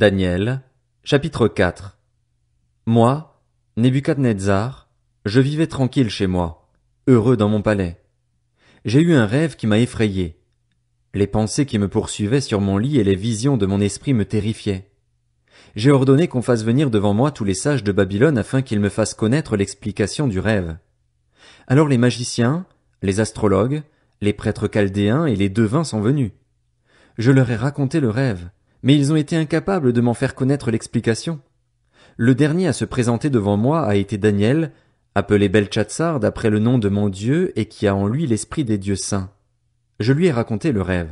Daniel, chapitre 4 Moi, Nebuchadnezzar, je vivais tranquille chez moi, heureux dans mon palais. J'ai eu un rêve qui m'a effrayé. Les pensées qui me poursuivaient sur mon lit et les visions de mon esprit me terrifiaient. J'ai ordonné qu'on fasse venir devant moi tous les sages de Babylone afin qu'ils me fassent connaître l'explication du rêve. Alors les magiciens, les astrologues, les prêtres chaldéens et les devins sont venus. Je leur ai raconté le rêve mais ils ont été incapables de m'en faire connaître l'explication. Le dernier à se présenter devant moi a été Daniel, appelé Belchatsar d'après le nom de mon Dieu et qui a en lui l'esprit des dieux saints. Je lui ai raconté le rêve.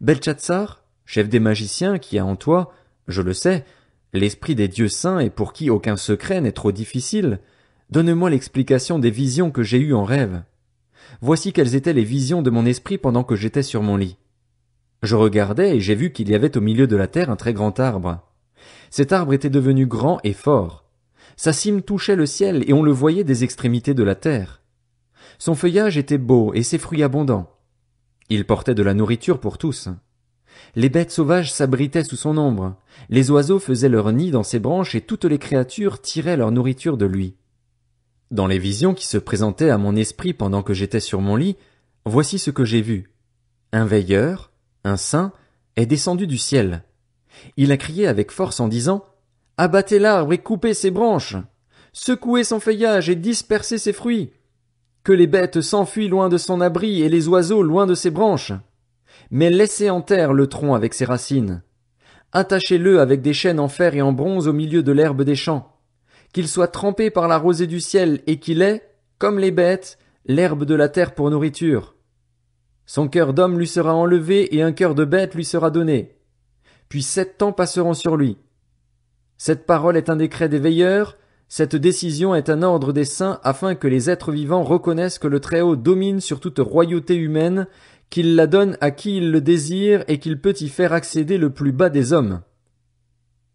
Belchatsar, chef des magiciens qui a en toi, je le sais, l'esprit des dieux saints et pour qui aucun secret n'est trop difficile, donne-moi l'explication des visions que j'ai eues en rêve. Voici quelles étaient les visions de mon esprit pendant que j'étais sur mon lit. Je regardais et j'ai vu qu'il y avait au milieu de la terre un très grand arbre. Cet arbre était devenu grand et fort. Sa cime touchait le ciel et on le voyait des extrémités de la terre. Son feuillage était beau et ses fruits abondants. Il portait de la nourriture pour tous. Les bêtes sauvages s'abritaient sous son ombre, les oiseaux faisaient leur nid dans ses branches et toutes les créatures tiraient leur nourriture de lui. Dans les visions qui se présentaient à mon esprit pendant que j'étais sur mon lit, voici ce que j'ai vu. Un veilleur, un saint, est descendu du ciel. Il a crié avec force en disant Abattez l'arbre et coupez ses branches, secouez son feuillage et dispersez ses fruits, que les bêtes s'enfuient loin de son abri et les oiseaux loin de ses branches. Mais laissez en terre le tronc avec ses racines. Attachez-le avec des chaînes en fer et en bronze au milieu de l'herbe des champs. Qu'il soit trempé par la rosée du ciel et qu'il ait, comme les bêtes, l'herbe de la terre pour nourriture. Son cœur d'homme lui sera enlevé et un cœur de bête lui sera donné. Puis sept temps passeront sur lui. Cette parole est un décret des veilleurs, cette décision est un ordre des saints afin que les êtres vivants reconnaissent que le Très-Haut domine sur toute royauté humaine, qu'il la donne à qui il le désire et qu'il peut y faire accéder le plus bas des hommes.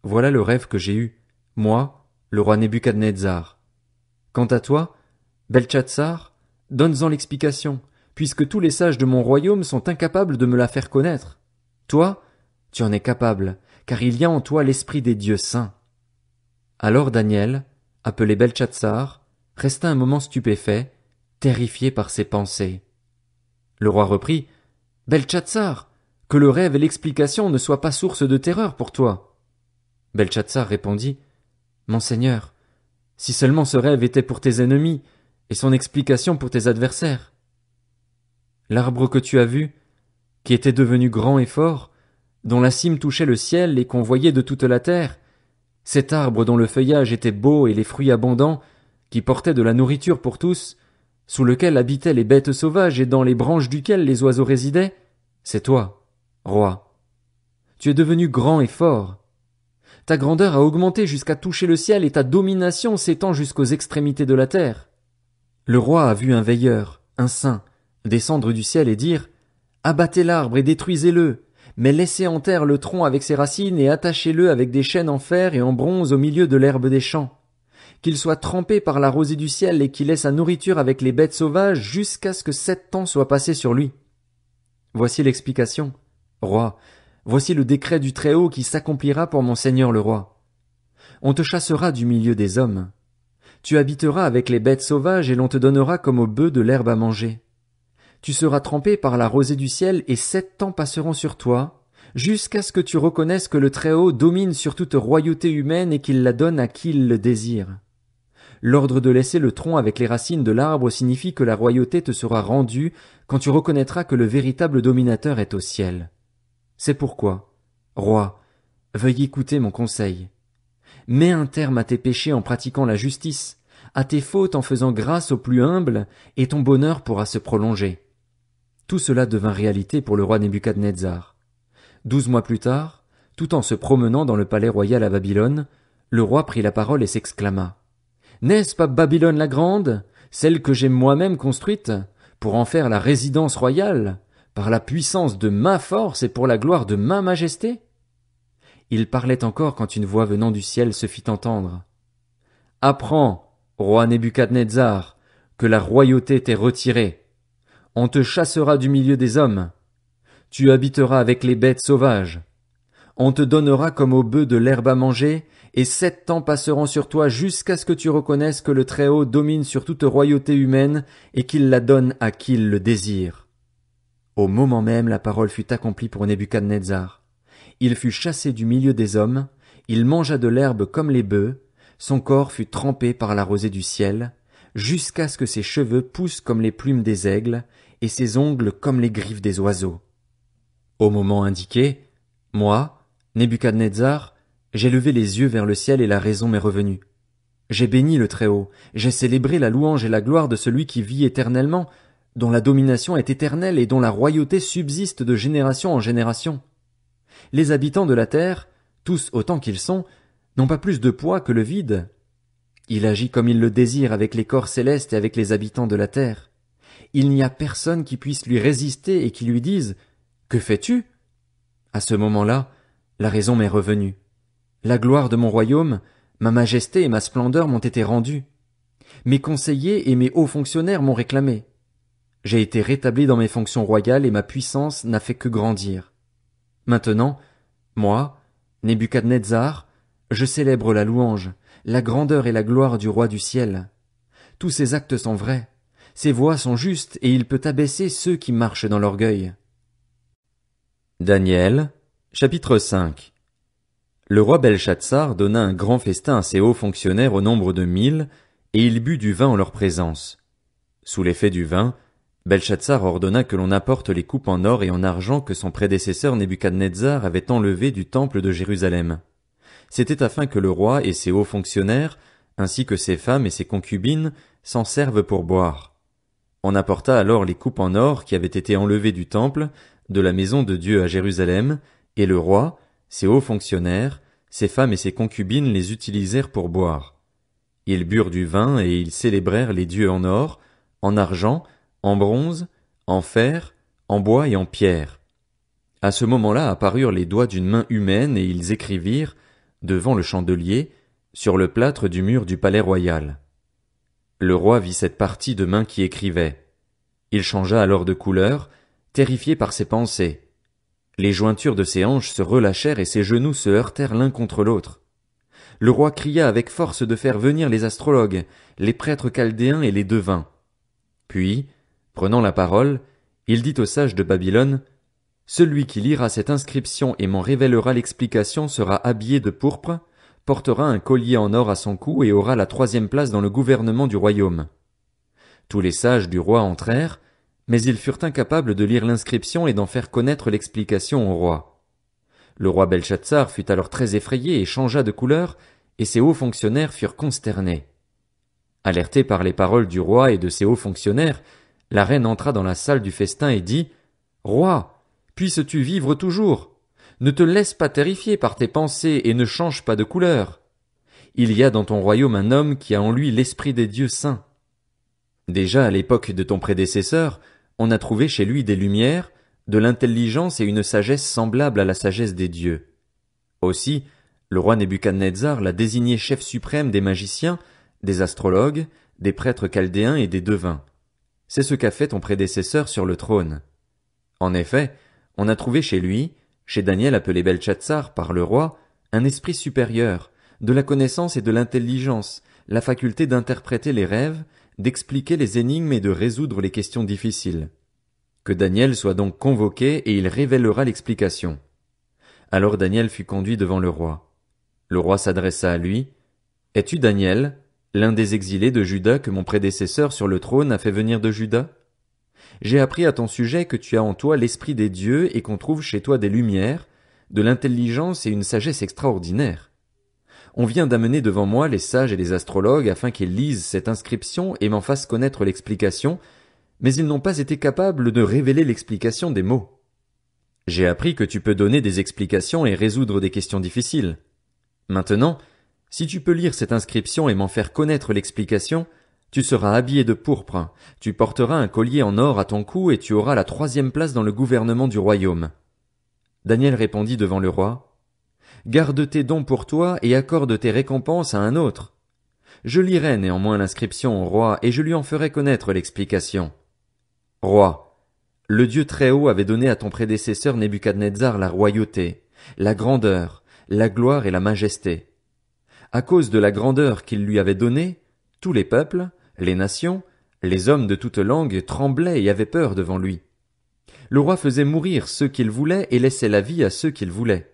Voilà le rêve que j'ai eu, moi, le roi Nebuchadnezzar. Quant à toi, Belchatsar, donne-en l'explication, puisque tous les sages de mon royaume sont incapables de me la faire connaître. Toi, tu en es capable, car il y a en toi l'esprit des dieux saints. Alors Daniel, appelé Belchatsar, resta un moment stupéfait, terrifié par ses pensées. Le roi reprit. Belchatsar, que le rêve et l'explication ne soient pas source de terreur pour toi. Belchatsar répondit. Monseigneur, si seulement ce rêve était pour tes ennemis, et son explication pour tes adversaires l'arbre que tu as vu, qui était devenu grand et fort, dont la cime touchait le ciel et qu'on voyait de toute la terre, cet arbre dont le feuillage était beau et les fruits abondants, qui portait de la nourriture pour tous, sous lequel habitaient les bêtes sauvages et dans les branches duquel les oiseaux résidaient, c'est toi, roi. Tu es devenu grand et fort. Ta grandeur a augmenté jusqu'à toucher le ciel et ta domination s'étend jusqu'aux extrémités de la terre. Le roi a vu un veilleur, un saint, descendre du ciel et dire Abattez l'arbre et détruisez-le, mais laissez en terre le tronc avec ses racines et attachez-le avec des chaînes en fer et en bronze au milieu de l'herbe des champs. Qu'il soit trempé par la rosée du ciel et qu'il ait sa nourriture avec les bêtes sauvages jusqu'à ce que sept ans soient passés sur lui. Voici l'explication. Roi, voici le décret du Très-Haut qui s'accomplira pour mon Seigneur le Roi. On te chassera du milieu des hommes. Tu habiteras avec les bêtes sauvages et l'on te donnera comme au bœuf de l'herbe à manger. Tu seras trempé par la rosée du ciel et sept temps passeront sur toi, jusqu'à ce que tu reconnaisses que le Très-Haut domine sur toute royauté humaine et qu'il la donne à qui il le désire. L'ordre de laisser le tronc avec les racines de l'arbre signifie que la royauté te sera rendue quand tu reconnaîtras que le véritable dominateur est au ciel. C'est pourquoi, roi, veuille écouter mon conseil. Mets un terme à tes péchés en pratiquant la justice, à tes fautes en faisant grâce aux plus humbles, et ton bonheur pourra se prolonger. Tout cela devint réalité pour le roi Nebuchadnezzar. Douze mois plus tard, tout en se promenant dans le palais royal à Babylone, le roi prit la parole et s'exclama. N'est-ce pas Babylone la Grande, celle que j'ai moi-même construite, pour en faire la résidence royale, par la puissance de ma force et pour la gloire de ma majesté? Il parlait encore quand une voix venant du ciel se fit entendre. Apprends, roi Nebuchadnezzar, que la royauté t'est retirée, on te chassera du milieu des hommes. Tu habiteras avec les bêtes sauvages. On te donnera comme aux bœufs de l'herbe à manger, et sept ans passeront sur toi jusqu'à ce que tu reconnaisses que le Très-Haut domine sur toute royauté humaine et qu'il la donne à qui il le désire. Au moment même, la parole fut accomplie pour Nebuchadnezzar. Il fut chassé du milieu des hommes, il mangea de l'herbe comme les bœufs, son corps fut trempé par la rosée du ciel, jusqu'à ce que ses cheveux poussent comme les plumes des aigles, et ses ongles comme les griffes des oiseaux. Au moment indiqué, moi, Nebuchadnezzar, j'ai levé les yeux vers le ciel et la raison m'est revenue. J'ai béni le Très-Haut, j'ai célébré la louange et la gloire de celui qui vit éternellement, dont la domination est éternelle et dont la royauté subsiste de génération en génération. Les habitants de la terre, tous autant qu'ils sont, n'ont pas plus de poids que le vide, il agit comme il le désire avec les corps célestes et avec les habitants de la terre. Il n'y a personne qui puisse lui résister et qui lui dise Que fais-tu À ce moment-là, la raison m'est revenue. La gloire de mon royaume, ma majesté et ma splendeur m'ont été rendues. Mes conseillers et mes hauts fonctionnaires m'ont réclamé. J'ai été rétabli dans mes fonctions royales et ma puissance n'a fait que grandir. Maintenant, moi, Nebuchadnezzar, je célèbre la louange, la grandeur et la gloire du roi du ciel. Tous ses actes sont vrais, ses voies sont justes, et il peut abaisser ceux qui marchent dans l'orgueil. Daniel, chapitre 5 Le roi Belshazzar donna un grand festin à ses hauts fonctionnaires au nombre de mille, et il but du vin en leur présence. Sous l'effet du vin, Belshazzar ordonna que l'on apporte les coupes en or et en argent que son prédécesseur Nebuchadnezzar avait enlevées du temple de Jérusalem c'était afin que le roi et ses hauts fonctionnaires, ainsi que ses femmes et ses concubines, s'en servent pour boire. On apporta alors les coupes en or qui avaient été enlevées du temple, de la maison de Dieu à Jérusalem, et le roi, ses hauts fonctionnaires, ses femmes et ses concubines les utilisèrent pour boire. Ils burent du vin et ils célébrèrent les dieux en or, en argent, en bronze, en fer, en bois et en pierre. À ce moment-là apparurent les doigts d'une main humaine et ils écrivirent, devant le chandelier, sur le plâtre du mur du palais royal. Le roi vit cette partie de main qui écrivait. Il changea alors de couleur, terrifié par ses pensées. Les jointures de ses hanches se relâchèrent et ses genoux se heurtèrent l'un contre l'autre. Le roi cria avec force de faire venir les astrologues, les prêtres chaldéens et les devins. Puis, prenant la parole, il dit aux sages de Babylone, celui qui lira cette inscription et m'en révélera l'explication sera habillé de pourpre, portera un collier en or à son cou et aura la troisième place dans le gouvernement du royaume. Tous les sages du roi entrèrent, mais ils furent incapables de lire l'inscription et d'en faire connaître l'explication au roi. Le roi Belshazzar fut alors très effrayé et changea de couleur, et ses hauts fonctionnaires furent consternés. Alertée par les paroles du roi et de ses hauts fonctionnaires, la reine entra dans la salle du festin et dit Roi, puisses-tu vivre toujours. Ne te laisse pas terrifier par tes pensées et ne change pas de couleur. Il y a dans ton royaume un homme qui a en lui l'esprit des dieux saints. Déjà à l'époque de ton prédécesseur, on a trouvé chez lui des lumières, de l'intelligence et une sagesse semblable à la sagesse des dieux. Aussi, le roi Nebuchadnezzar l'a désigné chef suprême des magiciens, des astrologues, des prêtres chaldéens et des devins. C'est ce qu'a fait ton prédécesseur sur le trône. En effet, on a trouvé chez lui, chez Daniel appelé Belchatsar par le roi, un esprit supérieur, de la connaissance et de l'intelligence, la faculté d'interpréter les rêves, d'expliquer les énigmes et de résoudre les questions difficiles. Que Daniel soit donc convoqué et il révélera l'explication. Alors Daniel fut conduit devant le roi. Le roi s'adressa à lui. Es-tu Daniel, l'un des exilés de Juda que mon prédécesseur sur le trône a fait venir de Juda? J'ai appris à ton sujet que tu as en toi l'Esprit des dieux et qu'on trouve chez toi des lumières, de l'intelligence et une sagesse extraordinaire. On vient d'amener devant moi les sages et les astrologues afin qu'ils lisent cette inscription et m'en fassent connaître l'explication, mais ils n'ont pas été capables de révéler l'explication des mots. J'ai appris que tu peux donner des explications et résoudre des questions difficiles. Maintenant, si tu peux lire cette inscription et m'en faire connaître l'explication, tu seras habillé de pourpre, tu porteras un collier en or à ton cou et tu auras la troisième place dans le gouvernement du royaume. Daniel répondit devant le roi. Garde tes dons pour toi et accorde tes récompenses à un autre. Je lirai néanmoins l'inscription au roi et je lui en ferai connaître l'explication. Roi, le Dieu très haut avait donné à ton prédécesseur Nebuchadnezzar la royauté, la grandeur, la gloire et la majesté. À cause de la grandeur qu'il lui avait donnée, tous les peuples, les nations, les hommes de toutes langues tremblaient et avaient peur devant lui. Le roi faisait mourir ceux qu'il voulait et laissait la vie à ceux qu'il voulait.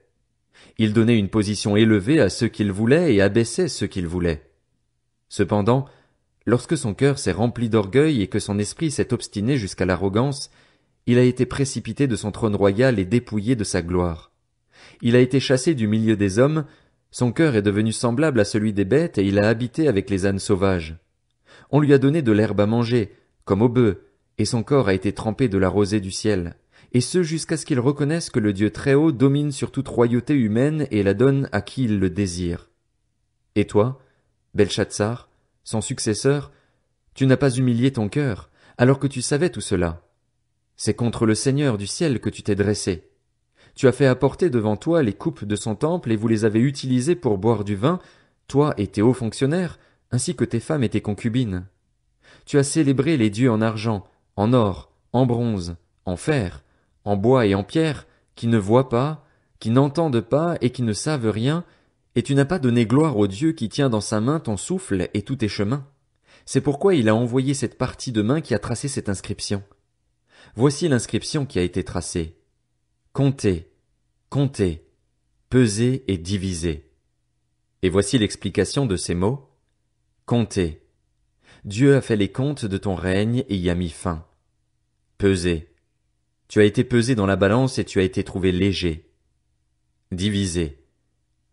Il donnait une position élevée à ceux qu'il voulait et abaissait ceux qu'il voulait. Cependant, lorsque son cœur s'est rempli d'orgueil et que son esprit s'est obstiné jusqu'à l'arrogance, il a été précipité de son trône royal et dépouillé de sa gloire. Il a été chassé du milieu des hommes, son cœur est devenu semblable à celui des bêtes et il a habité avec les ânes sauvages. On lui a donné de l'herbe à manger, comme au bœuf, et son corps a été trempé de la rosée du ciel, et ce jusqu'à ce qu'il reconnaisse que le Dieu très haut domine sur toute royauté humaine et la donne à qui il le désire. Et toi, Belshazzar, son successeur, tu n'as pas humilié ton cœur, alors que tu savais tout cela. C'est contre le Seigneur du ciel que tu t'es dressé. Tu as fait apporter devant toi les coupes de son temple et vous les avez utilisées pour boire du vin, toi et tes hauts fonctionnaires, ainsi que tes femmes et tes concubines. Tu as célébré les dieux en argent, en or, en bronze, en fer, en bois et en pierre, qui ne voient pas, qui n'entendent pas et qui ne savent rien, et tu n'as pas donné gloire au Dieu qui tient dans sa main ton souffle et tous tes chemins. C'est pourquoi il a envoyé cette partie de main qui a tracé cette inscription. Voici l'inscription qui a été tracée. Comptez, comptez, pesez et divisez. Et voici l'explication de ces mots. Comptez. Dieu a fait les comptes de ton règne et y a mis fin. Pesé, Tu as été pesé dans la balance et tu as été trouvé léger. Divisé.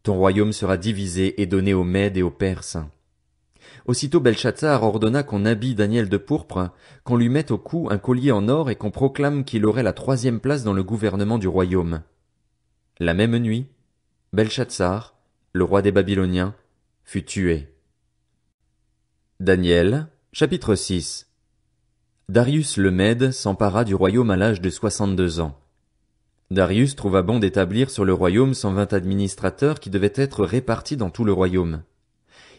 Ton royaume sera divisé et donné aux Mèdes et aux Perses. Aussitôt Belshazzar ordonna qu'on habille Daniel de pourpre, qu'on lui mette au cou un collier en or et qu'on proclame qu'il aurait la troisième place dans le gouvernement du royaume. La même nuit, Belshazzar, le roi des Babyloniens, fut tué. Daniel, chapitre 6 Darius le Mède s'empara du royaume à l'âge de soixante-deux ans. Darius trouva bon d'établir sur le royaume cent vingt administrateurs qui devaient être répartis dans tout le royaume.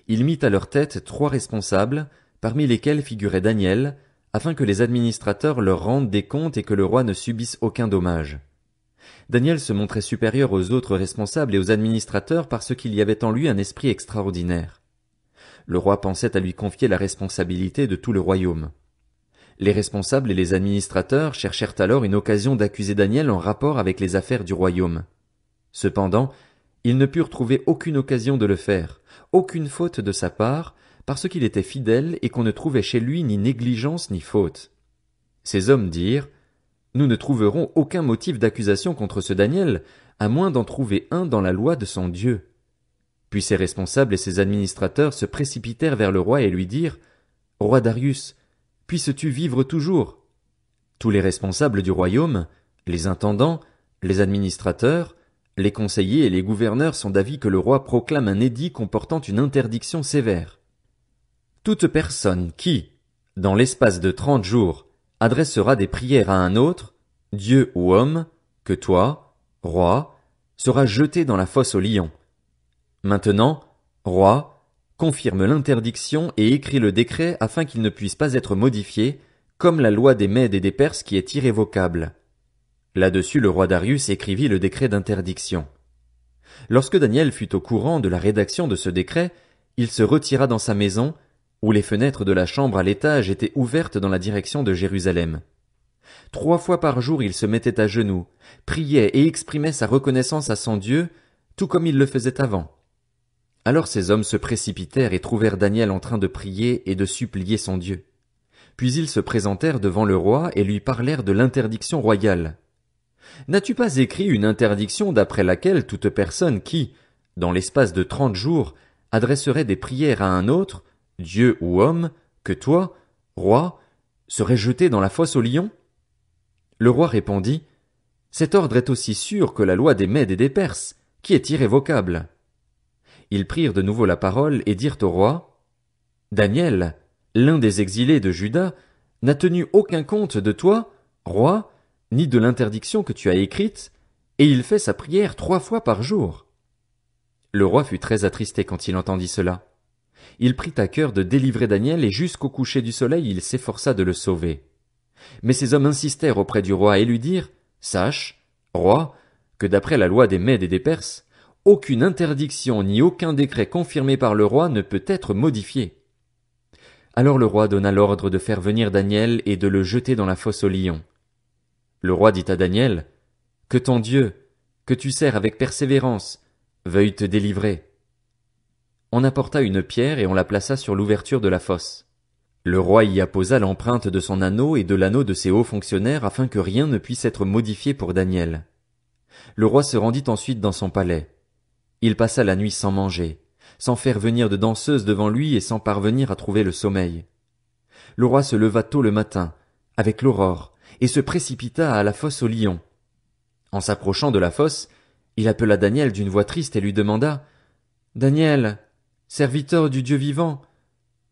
Il mit à leur tête trois responsables, parmi lesquels figurait Daniel, afin que les administrateurs leur rendent des comptes et que le roi ne subisse aucun dommage. Daniel se montrait supérieur aux autres responsables et aux administrateurs parce qu'il y avait en lui un esprit extraordinaire. Le roi pensait à lui confier la responsabilité de tout le royaume. Les responsables et les administrateurs cherchèrent alors une occasion d'accuser Daniel en rapport avec les affaires du royaume. Cependant, ils ne purent trouver aucune occasion de le faire, aucune faute de sa part, parce qu'il était fidèle et qu'on ne trouvait chez lui ni négligence ni faute. Ces hommes dirent, Nous ne trouverons aucun motif d'accusation contre ce Daniel, à moins d'en trouver un dans la loi de son Dieu. Puis ses responsables et ses administrateurs se précipitèrent vers le roi et lui dirent Roi Darius, puisses-tu vivre toujours Tous les responsables du royaume, les intendants, les administrateurs, les conseillers et les gouverneurs sont d'avis que le roi proclame un édit comportant une interdiction sévère. Toute personne qui, dans l'espace de trente jours, adressera des prières à un autre, Dieu ou homme, que toi, roi, sera jetée dans la fosse au lions. Maintenant, Roi confirme l'interdiction et écrit le décret afin qu'il ne puisse pas être modifié, comme la loi des Mèdes et des Perses qui est irrévocable. Là-dessus, le roi Darius écrivit le décret d'interdiction. Lorsque Daniel fut au courant de la rédaction de ce décret, il se retira dans sa maison, où les fenêtres de la chambre à l'étage étaient ouvertes dans la direction de Jérusalem. Trois fois par jour il se mettait à genoux, priait et exprimait sa reconnaissance à son Dieu, tout comme il le faisait avant. Alors ces hommes se précipitèrent et trouvèrent Daniel en train de prier et de supplier son Dieu. Puis ils se présentèrent devant le roi et lui parlèrent de l'interdiction royale. N'as-tu pas écrit une interdiction d'après laquelle toute personne qui, dans l'espace de trente jours, adresserait des prières à un autre, Dieu ou homme, que toi, roi, serait jetée dans la fosse au lion? Le roi répondit, Cet ordre est aussi sûr que la loi des Mèdes et des Perses, qui est irrévocable. Ils prirent de nouveau la parole et dirent au roi, Daniel, l'un des exilés de Juda, n'a tenu aucun compte de toi, roi, ni de l'interdiction que tu as écrite, et il fait sa prière trois fois par jour. Le roi fut très attristé quand il entendit cela. Il prit à cœur de délivrer Daniel et jusqu'au coucher du soleil il s'efforça de le sauver. Mais ses hommes insistèrent auprès du roi et lui dirent, Sache, roi, que d'après la loi des Mèdes et des Perses, aucune interdiction ni aucun décret confirmé par le roi ne peut être modifié. Alors le roi donna l'ordre de faire venir Daniel et de le jeter dans la fosse au lion. Le roi dit à Daniel, Que ton Dieu, que tu sers avec persévérance, veuille te délivrer. On apporta une pierre et on la plaça sur l'ouverture de la fosse. Le roi y apposa l'empreinte de son anneau et de l'anneau de ses hauts fonctionnaires afin que rien ne puisse être modifié pour Daniel. Le roi se rendit ensuite dans son palais. Il passa la nuit sans manger, sans faire venir de danseuses devant lui et sans parvenir à trouver le sommeil. Le roi se leva tôt le matin, avec l'aurore, et se précipita à la fosse aux lions. En s'approchant de la fosse, il appela Daniel d'une voix triste et lui demanda Daniel, serviteur du Dieu vivant,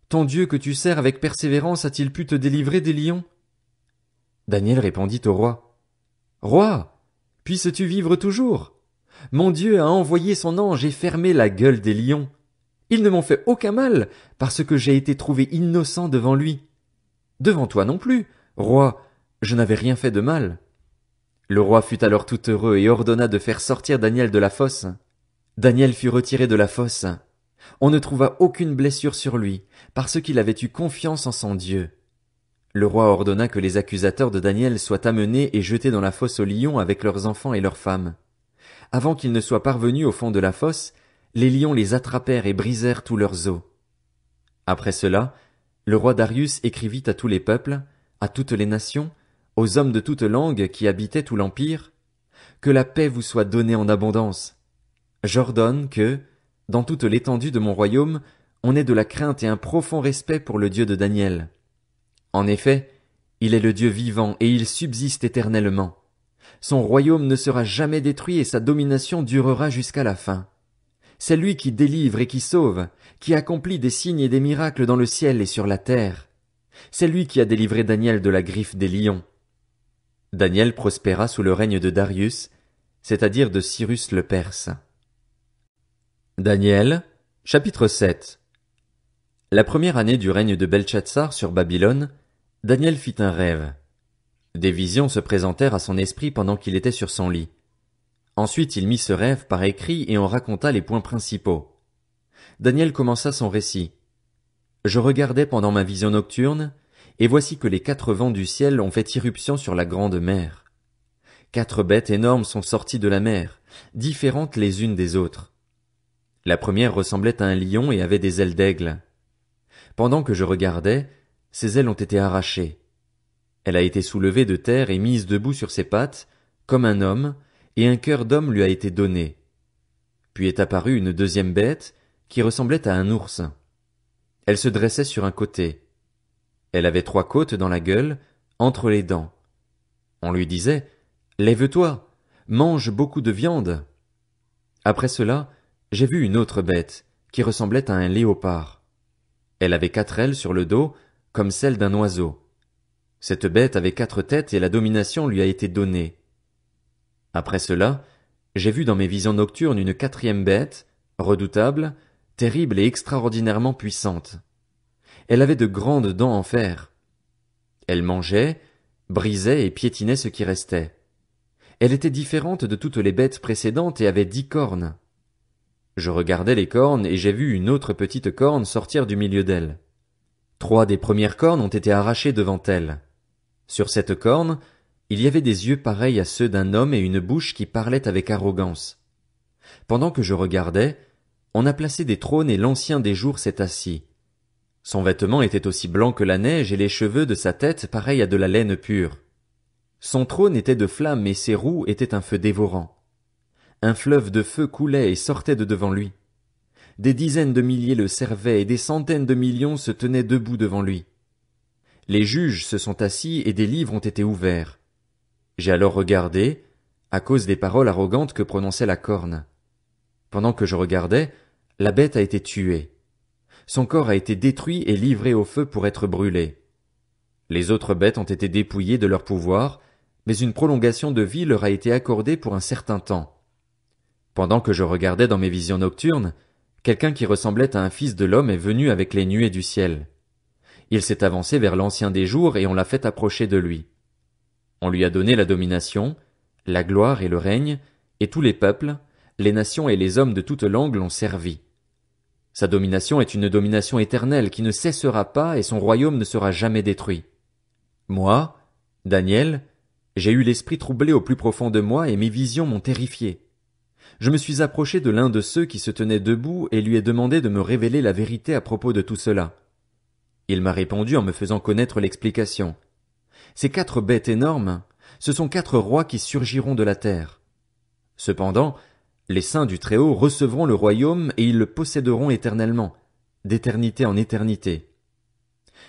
ton Dieu que tu sers avec persévérance a-t-il pu te délivrer des lions Daniel répondit au roi Roi, puisses-tu vivre toujours mon Dieu a envoyé son ange et fermé la gueule des lions. Ils ne m'ont fait aucun mal, parce que j'ai été trouvé innocent devant lui. Devant toi non plus, roi, je n'avais rien fait de mal. Le roi fut alors tout heureux et ordonna de faire sortir Daniel de la fosse. Daniel fut retiré de la fosse. On ne trouva aucune blessure sur lui, parce qu'il avait eu confiance en son Dieu. Le roi ordonna que les accusateurs de Daniel soient amenés et jetés dans la fosse aux lions avec leurs enfants et leurs femmes. Avant qu'ils ne soient parvenus au fond de la fosse, les lions les attrapèrent et brisèrent tous leurs os. Après cela, le roi Darius écrivit à tous les peuples, à toutes les nations, aux hommes de toutes langues qui habitaient tout l'empire, que la paix vous soit donnée en abondance. J'ordonne que, dans toute l'étendue de mon royaume, on ait de la crainte et un profond respect pour le Dieu de Daniel. En effet, il est le Dieu vivant et il subsiste éternellement. Son royaume ne sera jamais détruit et sa domination durera jusqu'à la fin. C'est lui qui délivre et qui sauve, qui accomplit des signes et des miracles dans le ciel et sur la terre. C'est lui qui a délivré Daniel de la griffe des lions. Daniel prospéra sous le règne de Darius, c'est-à-dire de Cyrus le Perse. Daniel, chapitre 7 La première année du règne de Belshazzar sur Babylone, Daniel fit un rêve. Des visions se présentèrent à son esprit pendant qu'il était sur son lit. Ensuite il mit ce rêve par écrit et en raconta les points principaux. Daniel commença son récit. Je regardais pendant ma vision nocturne, et voici que les quatre vents du ciel ont fait irruption sur la grande mer. Quatre bêtes énormes sont sorties de la mer, différentes les unes des autres. La première ressemblait à un lion et avait des ailes d'aigle. Pendant que je regardais, ses ailes ont été arrachées. Elle a été soulevée de terre et mise debout sur ses pattes, comme un homme, et un cœur d'homme lui a été donné. Puis est apparue une deuxième bête, qui ressemblait à un ours. Elle se dressait sur un côté. Elle avait trois côtes dans la gueule, entre les dents. On lui disait, Lève-toi, mange beaucoup de viande. Après cela, j'ai vu une autre bête, qui ressemblait à un léopard. Elle avait quatre ailes sur le dos, comme celle d'un oiseau. Cette bête avait quatre têtes et la domination lui a été donnée. Après cela, j'ai vu dans mes visions nocturnes une quatrième bête, redoutable, terrible et extraordinairement puissante. Elle avait de grandes dents en fer. Elle mangeait, brisait et piétinait ce qui restait. Elle était différente de toutes les bêtes précédentes et avait dix cornes. Je regardais les cornes et j'ai vu une autre petite corne sortir du milieu d'elle. Trois des premières cornes ont été arrachées devant elle. Sur cette corne, il y avait des yeux pareils à ceux d'un homme et une bouche qui parlait avec arrogance. Pendant que je regardais, on a placé des trônes et l'ancien des jours s'est assis. Son vêtement était aussi blanc que la neige et les cheveux de sa tête pareils à de la laine pure. Son trône était de flammes et ses roues étaient un feu dévorant. Un fleuve de feu coulait et sortait de devant lui. Des dizaines de milliers le servaient et des centaines de millions se tenaient debout devant lui. Les juges se sont assis et des livres ont été ouverts. J'ai alors regardé, à cause des paroles arrogantes que prononçait la corne. Pendant que je regardais, la bête a été tuée. Son corps a été détruit et livré au feu pour être brûlé. Les autres bêtes ont été dépouillées de leur pouvoir, mais une prolongation de vie leur a été accordée pour un certain temps. Pendant que je regardais dans mes visions nocturnes, quelqu'un qui ressemblait à un fils de l'homme est venu avec les nuées du ciel. Il s'est avancé vers l'ancien des jours et on l'a fait approcher de lui. On lui a donné la domination, la gloire et le règne, et tous les peuples, les nations et les hommes de toute langue l'ont servi. Sa domination est une domination éternelle qui ne cessera pas et son royaume ne sera jamais détruit. Moi, Daniel, j'ai eu l'esprit troublé au plus profond de moi et mes visions m'ont terrifié. Je me suis approché de l'un de ceux qui se tenaient debout et lui ai demandé de me révéler la vérité à propos de tout cela. Il m'a répondu en me faisant connaître l'explication. Ces quatre bêtes énormes, ce sont quatre rois qui surgiront de la terre. Cependant, les saints du Très-Haut recevront le royaume et ils le posséderont éternellement, d'éternité en éternité.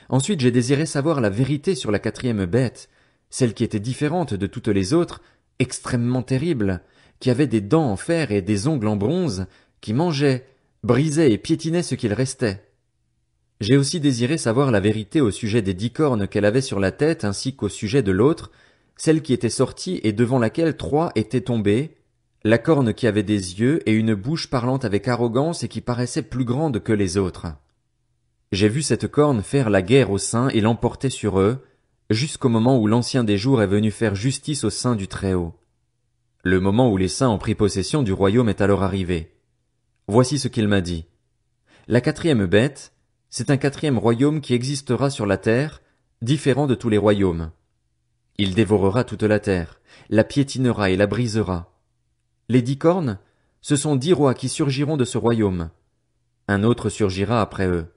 Ensuite j'ai désiré savoir la vérité sur la quatrième bête, celle qui était différente de toutes les autres, extrêmement terrible, qui avait des dents en fer et des ongles en bronze, qui mangeait, brisait et piétinait ce qu'il restait. J'ai aussi désiré savoir la vérité au sujet des dix cornes qu'elle avait sur la tête ainsi qu'au sujet de l'autre, celle qui était sortie et devant laquelle trois étaient tombées, la corne qui avait des yeux et une bouche parlante avec arrogance et qui paraissait plus grande que les autres. J'ai vu cette corne faire la guerre aux saints et l'emporter sur eux, jusqu'au moment où l'ancien des jours est venu faire justice aux saints du Très-Haut. Le moment où les saints ont pris possession du royaume est alors arrivé. Voici ce qu'il m'a dit. La quatrième bête, c'est un quatrième royaume qui existera sur la terre, différent de tous les royaumes. Il dévorera toute la terre, la piétinera et la brisera. Les dix cornes, ce sont dix rois qui surgiront de ce royaume. Un autre surgira après eux.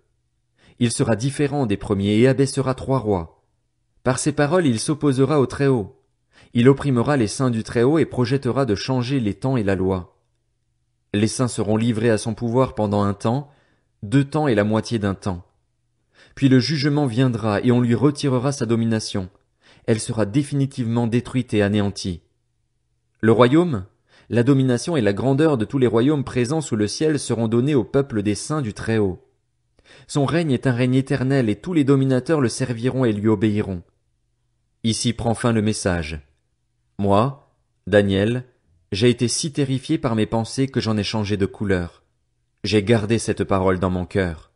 Il sera différent des premiers et abaissera trois rois. Par ses paroles il s'opposera au Très-Haut. Il opprimera les saints du Très-Haut et projettera de changer les temps et la loi. Les saints seront livrés à son pouvoir pendant un temps, deux temps et la moitié d'un temps. Puis le jugement viendra et on lui retirera sa domination. Elle sera définitivement détruite et anéantie. Le royaume, la domination et la grandeur de tous les royaumes présents sous le ciel seront donnés au peuple des saints du Très-Haut. Son règne est un règne éternel et tous les dominateurs le serviront et lui obéiront. Ici prend fin le message. Moi, Daniel, j'ai été si terrifié par mes pensées que j'en ai changé de couleur. J'ai gardé cette parole dans mon cœur.